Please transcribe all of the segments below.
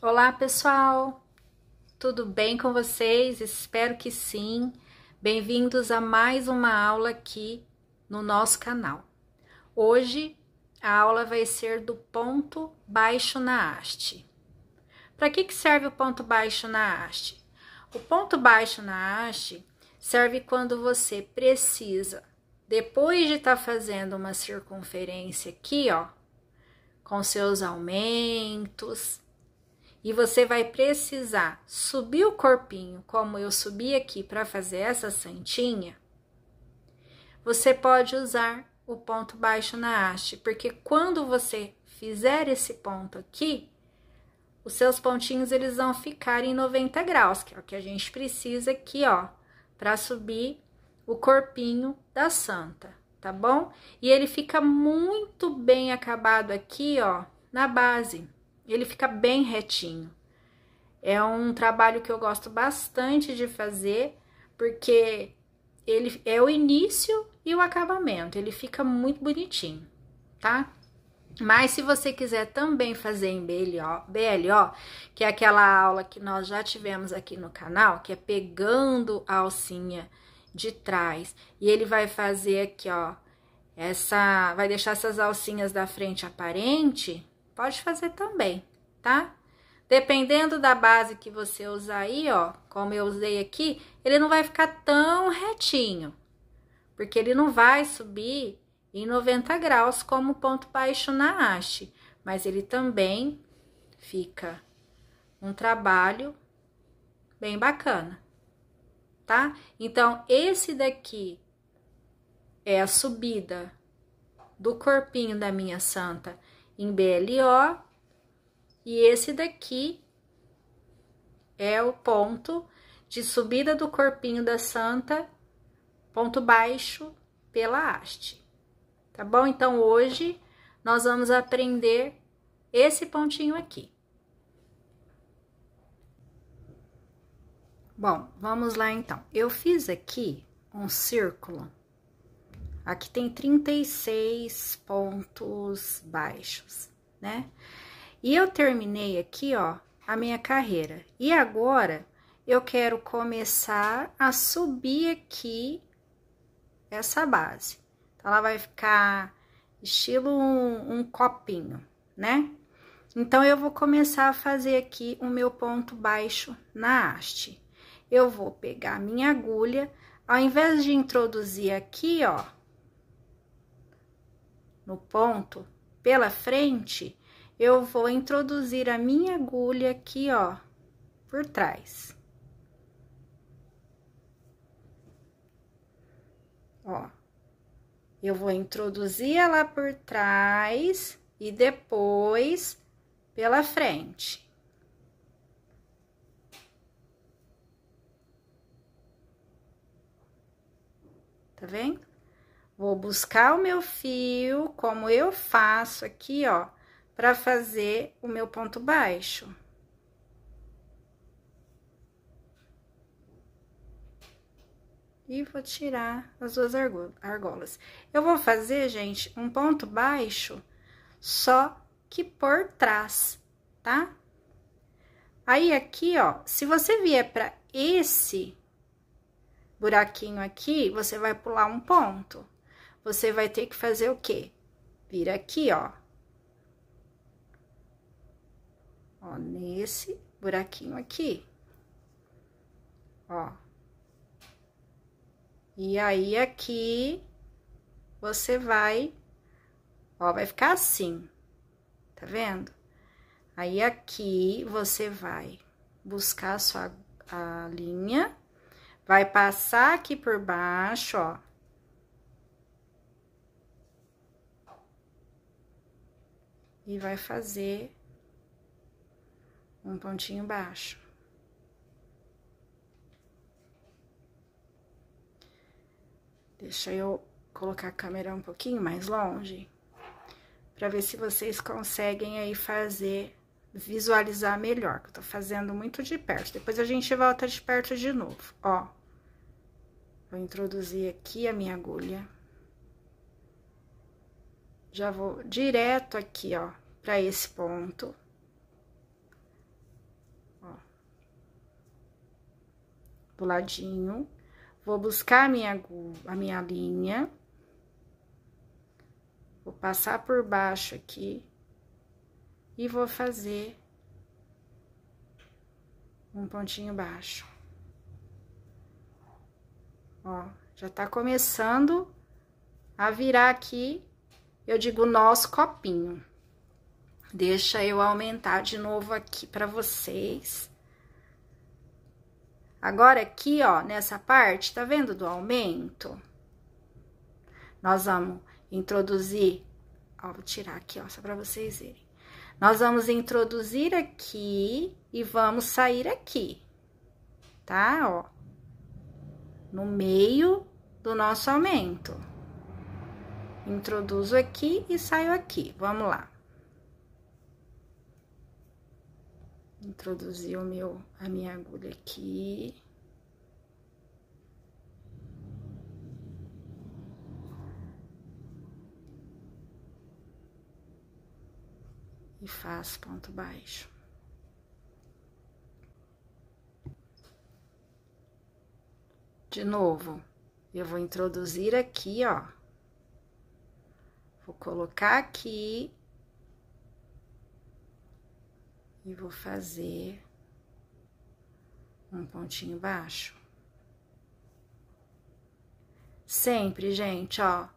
Olá, pessoal! Tudo bem com vocês? Espero que sim. Bem-vindos a mais uma aula aqui no nosso canal. Hoje a aula vai ser do ponto baixo na haste. Para que, que serve o ponto baixo na haste? O ponto baixo na haste serve quando você precisa, depois de estar tá fazendo uma circunferência aqui, ó, com seus aumentos, e você vai precisar subir o corpinho, como eu subi aqui para fazer essa santinha, você pode usar o ponto baixo na haste, porque quando você fizer esse ponto aqui, os seus pontinhos eles vão ficar em 90 graus, que é o que a gente precisa aqui, ó, para subir o corpinho da santa, tá bom? E ele fica muito bem acabado aqui, ó, na base. Ele fica bem retinho. É um trabalho que eu gosto bastante de fazer, porque ele é o início e o acabamento, ele fica muito bonitinho, tá? Mas se você quiser também fazer em BLO, BLO, que é aquela aula que nós já tivemos aqui no canal, que é pegando a alcinha de trás, e ele vai fazer aqui, ó, essa, vai deixar essas alcinhas da frente aparente, pode fazer também, tá? Dependendo da base que você usar aí, ó, como eu usei aqui, ele não vai ficar tão retinho, porque ele não vai subir em 90 graus como ponto baixo na haste, mas ele também fica um trabalho bem bacana, tá? Então, esse daqui é a subida do corpinho da minha santa em BLO, e esse daqui é o ponto de subida do corpinho da santa ponto baixo pela haste. Tá bom? Então hoje nós vamos aprender esse pontinho aqui. Bom, vamos lá então. Eu fiz aqui um círculo. Aqui tem 36 pontos baixos, né? E eu terminei aqui, ó, a minha carreira. E agora eu quero começar a subir aqui essa base. Então, ela vai ficar estilo um, um copinho, né? Então, eu vou começar a fazer aqui o meu ponto baixo na haste. Eu vou pegar a minha agulha, ao invés de introduzir aqui, ó, no ponto pela frente, eu vou introduzir a minha agulha aqui, ó, por trás. ó. Eu vou introduzir ela por trás e depois pela frente. Tá vendo? Vou buscar o meu fio, como eu faço aqui, ó, para fazer o meu ponto baixo. e vou tirar as duas argolas. Eu vou fazer, gente, um ponto baixo, só que por trás, tá? Aí, aqui, ó, se você vier para esse buraquinho aqui, você vai pular um ponto. Você vai ter que fazer o quê? Vir aqui, ó. Ó, nesse buraquinho aqui. Ó. E aí, aqui, você vai, ó, vai ficar assim, tá vendo? Aí, aqui, você vai buscar a sua a linha, vai passar aqui por baixo, ó. E vai fazer um pontinho baixo. Deixa eu colocar a câmera um pouquinho mais longe, para ver se vocês conseguem aí fazer, visualizar melhor, que eu tô fazendo muito de perto. Depois a gente volta de perto de novo, ó. Vou introduzir aqui a minha agulha. Já vou direto aqui, ó, para esse ponto. Ó. Do ladinho. Vou buscar a minha, a minha linha. Vou passar por baixo aqui. E vou fazer um pontinho baixo. Ó, já tá começando a virar aqui, eu digo nosso copinho. Deixa eu aumentar de novo aqui para vocês. Agora aqui, ó, nessa parte, tá vendo do aumento? Nós vamos introduzir, ó, vou tirar aqui, ó, só para vocês verem. Nós vamos introduzir aqui e vamos sair aqui, tá? Ó, no meio do nosso aumento. Introduzo aqui e saio aqui, vamos lá. Introduzi o meu, a minha agulha aqui. E faço ponto baixo. De novo, eu vou introduzir aqui, ó. Vou colocar aqui e vou fazer um pontinho baixo. Sempre, gente, ó.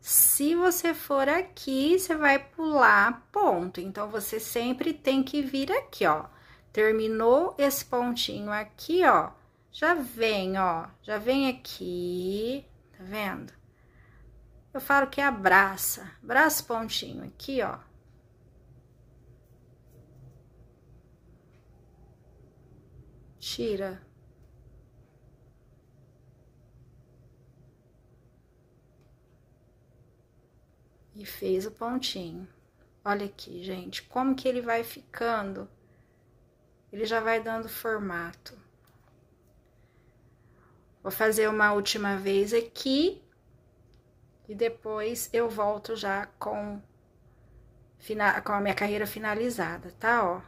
Se você for aqui, você vai pular ponto. Então, você sempre tem que vir aqui, ó. Terminou esse pontinho aqui, ó. Já vem, ó. Já vem aqui. Tá vendo? Eu falo que é abraça. Abraça pontinho aqui, ó. tira. E fez o pontinho. Olha aqui, gente, como que ele vai ficando. Ele já vai dando formato. Vou fazer uma última vez aqui. E depois eu volto já com, com a minha carreira finalizada, tá? Ó.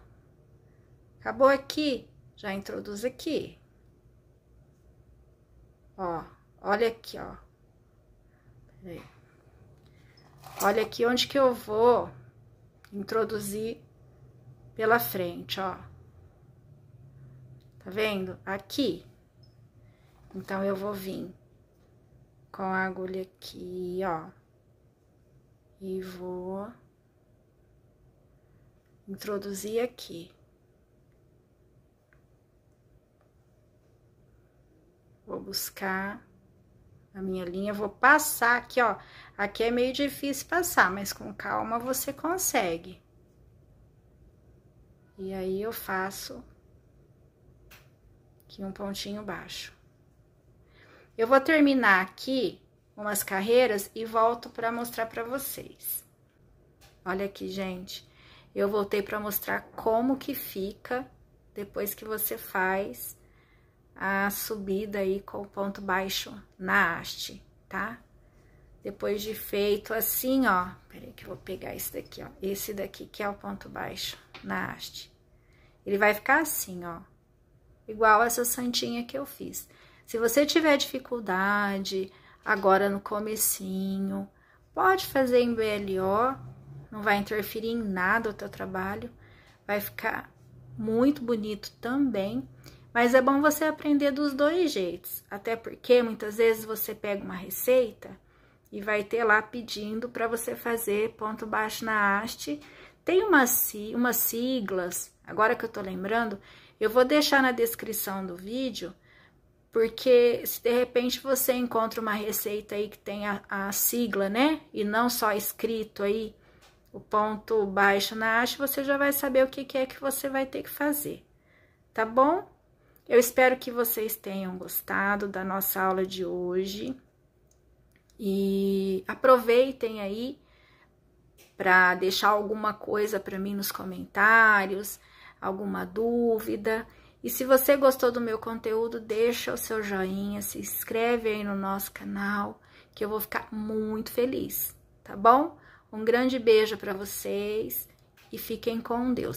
Acabou aqui. Já introduz aqui. Ó, olha aqui, ó. Peraí. Olha aqui onde que eu vou introduzir pela frente, ó. Tá vendo? Aqui. Então, eu vou vir com a agulha aqui, ó. E vou introduzir aqui. Vou buscar a minha linha, vou passar aqui, ó. Aqui é meio difícil passar, mas com calma você consegue. E aí, eu faço aqui um pontinho baixo. Eu vou terminar aqui umas carreiras e volto para mostrar para vocês. Olha aqui, gente. Eu voltei para mostrar como que fica depois que você faz a subida aí com o ponto baixo na haste, tá? Depois de feito assim, ó, peraí que eu vou pegar esse daqui, ó, esse daqui que é o ponto baixo na haste. Ele vai ficar assim, ó, igual essa santinha que eu fiz. Se você tiver dificuldade agora no comecinho, pode fazer em BLO, não vai interferir em nada o teu trabalho, vai ficar muito bonito também. Mas é bom você aprender dos dois jeitos, até porque muitas vezes você pega uma receita e vai ter lá pedindo para você fazer ponto baixo na haste. Tem umas, uma siglas, agora que eu tô lembrando, eu vou deixar na descrição do vídeo, porque se de repente você encontra uma receita aí que tem a, a sigla, né? E não só escrito aí o ponto baixo na haste, você já vai saber o que, que é que você vai ter que fazer, tá bom? Eu espero que vocês tenham gostado da nossa aula de hoje e aproveitem aí para deixar alguma coisa para mim nos comentários, alguma dúvida. E se você gostou do meu conteúdo, deixa o seu joinha, se inscreve aí no nosso canal, que eu vou ficar muito feliz, tá bom? Um grande beijo para vocês e fiquem com Deus.